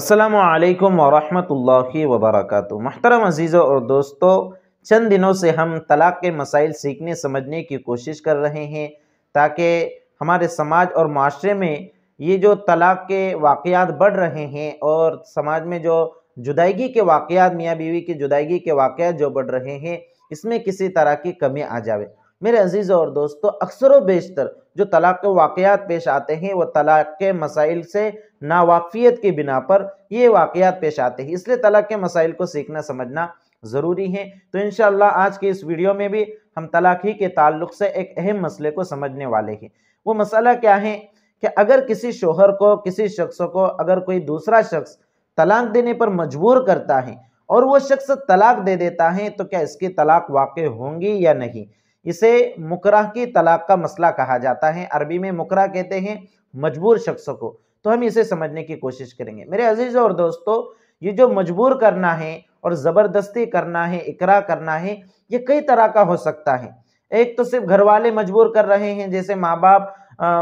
असलकम वरहि वबरक महतरम अजीज़ों और दोस्तों चंद दिनों से हम तलाक़ के मसाइल सीखने समझने की कोशिश कर रहे हैं ताकि हमारे समाज और माशरे में ये जो तलाक़ के वाक़ात बढ़ रहे हैं और समाज में जो जुदाईगी के वाक़ मियाँ बीवी की जुदाईगी के वाक़ जो बढ़ रहे हैं इसमें किसी तरह की कमी आ जाए मेरे अजीज़ और दोस्तों अक्सर व बेशतर जो तलाक के वाक़ात पेश आते हैं वह तलाक के मसाइल से नावाफियत की बिना पर ये वाक़ात पेश आते हैं इसलिए तलाक के मसाइल को सीखना समझना ज़रूरी है तो इन आज की इस वीडियो में भी हम तलाक ही के ताल्लुक से एक अहम मसले को समझने वाले हैं वो मसला क्या है कि अगर किसी शोहर को किसी शख्स को अगर कोई दूसरा शख्स तलाक देने पर मजबूर करता है और वो शख्स तलाक दे देता है तो क्या इसकी तलाक वाक़ होंगी या नहीं इसे मुकरा की तलाक का मसला कहा जाता है अरबी में मुकरा कहते हैं मजबूर शख्स को तो हम इसे समझने की कोशिश करेंगे मेरे अजीज़ और दोस्तों ये जो मजबूर करना है और ज़बरदस्ती करना है इकरा करना है ये कई तरह का हो सकता है एक तो सिर्फ घर वाले मजबूर कर रहे हैं जैसे माँ बाप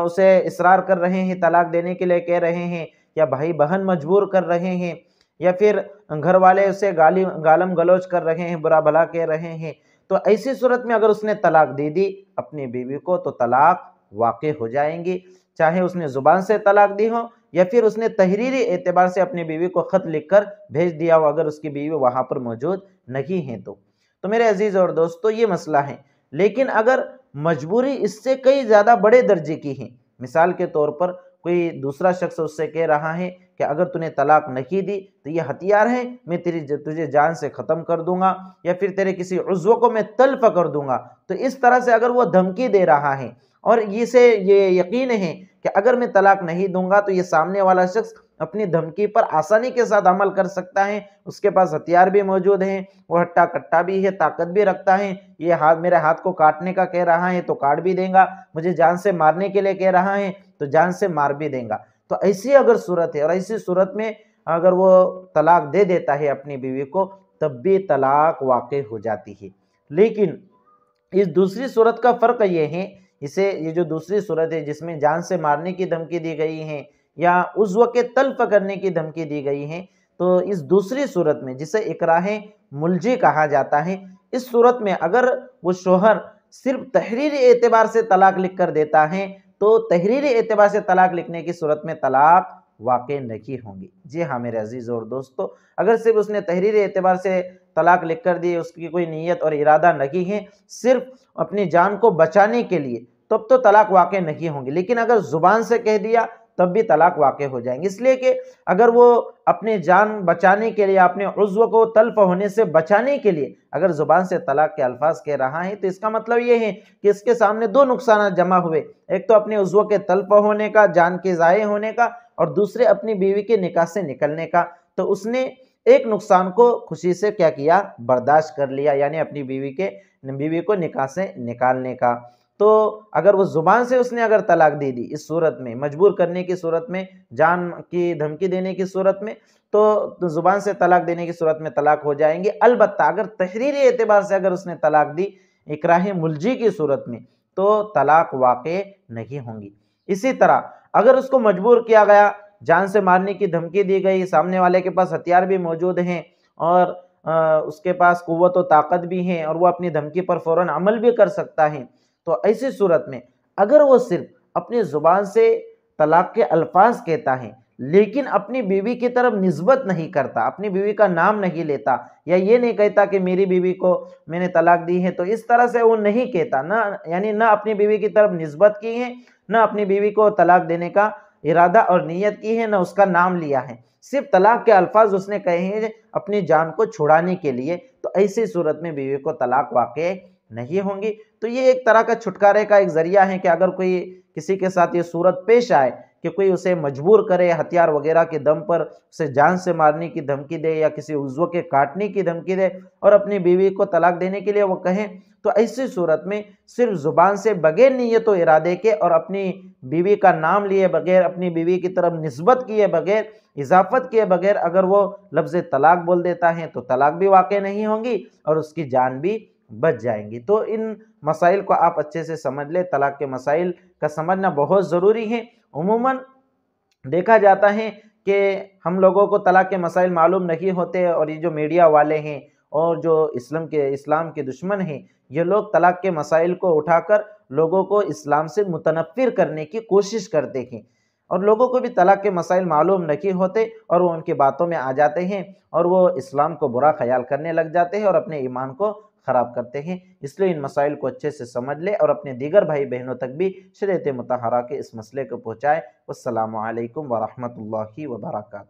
उसे इसरार कर रहे हैं तलाक देने के लिए कह रहे हैं या भाई बहन मजबूर कर रहे हैं या फिर घर वाले उसे गाली गालम गलोच कर रहे हैं बुरा भला कह रहे हैं तो ऐसी सूरत में अगर उसने तलाक दे दी अपनी बीवी को तो तलाक वाक़ हो जाएंगी चाहे उसने ज़ुबान से तलाक दी हो या फिर उसने तहरीरी एतबार से अपनी बीवी को ख़त लिखकर भेज दिया हो अगर उसकी बीवी वहाँ पर मौजूद नहीं है तो तो मेरे अजीज़ और दोस्तों ये मसला है लेकिन अगर मजबूरी इससे कई ज़्यादा बड़े दर्जे की है मिसाल के तौर पर कोई दूसरा शख्स उससे कह रहा है कि अगर तूने तलाक नहीं दी तो ये हथियार है मैं तेरी तुझे जान से ख़त्म कर दूंगा या फिर तेरे किसी उज्व को मैं तल्फ कर दूंगा तो इस तरह से अगर वो धमकी दे रहा है और इसे ये यकीन है कि अगर मैं तलाक नहीं दूंगा तो ये सामने वाला शख्स अपनी धमकी पर आसानी के साथ अमल कर सकता है उसके पास हथियार भी मौजूद हैं वो हट्टा कट्टा भी है ताकत भी रखता है ये हाथ मेरे हाथ को काटने का कह रहा है तो काट भी देगा मुझे जान से मारने के लिए कह रहा है तो जान से मार भी देगा तो ऐसी अगर सूरत है और ऐसी सूरत में अगर वो तलाक दे देता है अपनी बीवी को तब भी तलाक वाक़ हो जाती है लेकिन इस दूसरी सूरत का फ़र्क ये है इसे ये जो दूसरी सूरत है जिसमें जान से मारने की धमकी दी गई है या उज्व के तल्फ करने की धमकी दी गई है तो इस दूसरी सूरत में जिसे इकराह मुलजी कहा जाता है इस सूरत में अगर वो शोहर सिर्फ तहरीर एतबार से तलाक लिख कर देता है तो तहरीर एतबार से तलाक लिखने की सूरत में तलाक वाक़ नहीं होंगी जी हाँ मेरे अजीज़ और दोस्तों अगर सिर्फ उसने तहरीरी एतबार से तलाक लिख कर दी उसकी कोई नीयत और इरादा नहीं है सिर्फ अपनी जान को बचाने के लिए तब तो तलाक वाक़ नहीं होंगी लेकिन अगर ज़ुबान से कह दिया तब भी तलाक वाक़ हो जाएंगे इसलिए कि अगर वो अपने जान बचाने के लिए अपने उज्व को तल्फ होने से बचाने के लिए अगर ज़ुबान से तलाक के अल्फाज कह रहा है तो इसका मतलब ये है कि इसके सामने दो नुकसान जमा हुए एक तो अपने उज्व के तल्फ होने का जान के ज़ाय होने का और दूसरे अपनी बीवी के निकाह से निकलने का तो उसने एक नुकसान को खुशी से क्या किया बर्दाश्त कर लिया यानी अपनी बीवी के बीवी को निकाह से निकालने का तो अगर वो ज़ुबान से उसने अगर तलाक दे दी इस सूरत में मजबूर करने की सूरत में जान की धमकी देने की सूरत में तो ज़ुबान से तलाक देने की सूरत में तलाक हो जाएंगे अलबत् अगर तहरीरी एतबार से अगर उसने तलाक दी इकराह मुलजी की सूरत में तो तलाक वाक़ नहीं होंगी इसी तरह अगर उसको मजबूर किया गया जान से मारने की धमकी दी गई सामने वाले के पास हथियार भी मौजूद हैं और आ, उसके पास कुत व ताकत भी हैं और वह अपनी धमकी पर फ़ौर अमल भी कर सकता है तो ऐसी सूरत में अगर वो सिर्फ अपनी ज़ुबान से तलाक़ के अल्फाज कहता है लेकिन अपनी बीवी की तरफ नस्बत नहीं करता अपनी बीवी का नाम नहीं लेता या ये नहीं कहता कि मेरी बीवी को मैंने तलाक दी है तो इस तरह से वो नहीं कहता ना यानी ना अपनी बीवी की तरफ नस्बत की है ना अपनी बीवी को तलाक देने का इरादा और नीयत की है ना उसका नाम लिया है सिर्फ तलाक के अल्फाज उसने कहे हैं अपनी जान को छुड़ाने के लिए तो ऐसी सूरत में बीवी को तलाक वाक़ नहीं होंगी तो ये एक तरह का छुटकारे का एक जरिया है कि अगर कोई किसी के साथ ये सूरत पेश आए कि कोई उसे मजबूर करे हथियार वगैरह के दम पर उसे जान से मारने की धमकी दे या किसी उज्व के काटने की धमकी दे और अपनी बीवी को तलाक देने के लिए वो कहें तो ऐसी सूरत में सिर्फ ज़ुबान से बगैर नीयत तो इरादे के और अपनी बीवी का नाम लिए बगैर अपनी बीवी की तरफ नस्बत किए बगैर इजाफत किए बगैर अगर वो लफ्ज़ तलाक बोल देता है तो तलाक भी वाक़ नहीं होंगी और उसकी जान भी बच जाएंगी तो इन मसाइल को आप अच्छे से समझ लें तलाक के मसाइल का समझना बहुत ज़रूरी है उमूमन देखा जाता है कि हम लोगों को तलाक के मसाइल मालूम नहीं होते और ये जो मीडिया वाले हैं और जो इस्लाम के इस्लाम के दुश्मन हैं ये लोग तलाक के मसाइल को उठाकर लोगों को इस्लाम से मुतनफ़िर करने की कोशिश करते हैं और लोगों को भी तलाक के मसाइल मालूम नहीं होते और वो उनकी बातों में आ जाते हैं और वो इस्लाम को बुरा ख्याल करने लग जाते हैं और अपने ईमान को ख़राब करते हैं इसलिए इन मसाइल को अच्छे से समझ ले और अपने दीगर भाई बहनों तक भी शरीत मतहरा के इस मसले को पहुँचाए वालकम वरहमल वर्का